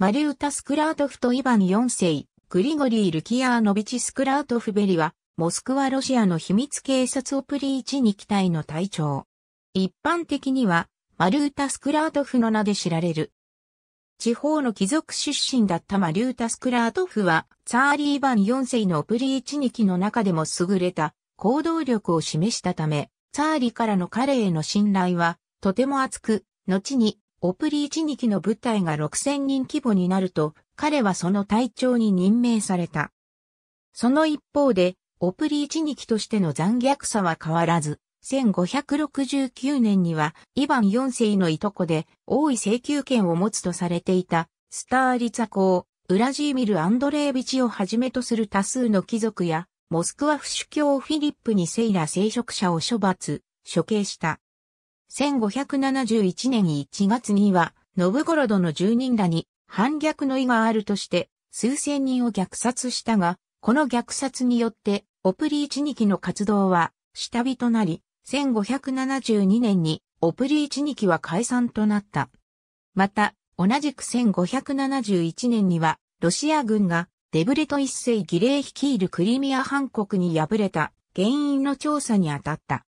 マリウタ・スクラートフとイヴァン4世、グリゴリー・ルキアーノビチ・スクラートフベリは、モスクワロシアの秘密警察オプリーチに機隊の隊長。一般的には、マリウタ・スクラートフの名で知られる。地方の貴族出身だったマリュータ・スクラートフは、ツァーリー・バン4世のオプリーチニキの中でも優れた行動力を示したため、ツァーリからの彼への信頼はとても厚く、後にオプリー一日の部隊が6000人規模になると、彼はその隊長に任命された。その一方で、オプリー一日としての残虐さは変わらず、1569年には、イヴァン4世のいとこで、王位請求権を持つとされていた、スターリツァ公、ウラジーミル・アンドレービチをはじめとする多数の貴族や、モスクワ府主教フィリップにセイラ聖職者を処罰、処刑した。1571年1月には、ノブゴロドの住人らに反逆の意があるとして、数千人を虐殺したが、この虐殺によって、オプリーチニキの活動は下火となり、1572年にオプリーチニキは解散となった。また、同じく1571年には、ロシア軍がデブレト一世儀礼率いるクリミア半国に敗れた原因の調査に当たった。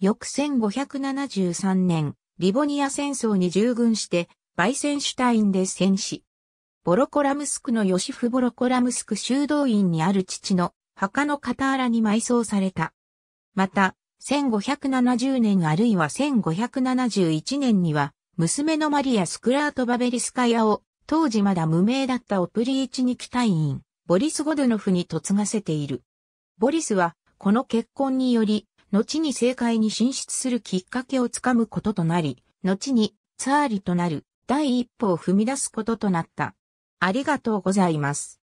翌1573年、リボニア戦争に従軍して、バイセンシュタインで戦死。ボロコラムスクのヨシフ・ボロコラムスク修道院にある父の墓の傍らに埋葬された。また、1570年あるいは1571年には、娘のマリア・スクラート・バベリスカヤを、当時まだ無名だったオプリーチニキ隊員、ボリス・ゴドゥノフに嫁がせている。ボリスは、この結婚により、後に政界に進出するきっかけをつかむこととなり、後にツアーリとなる第一歩を踏み出すこととなった。ありがとうございます。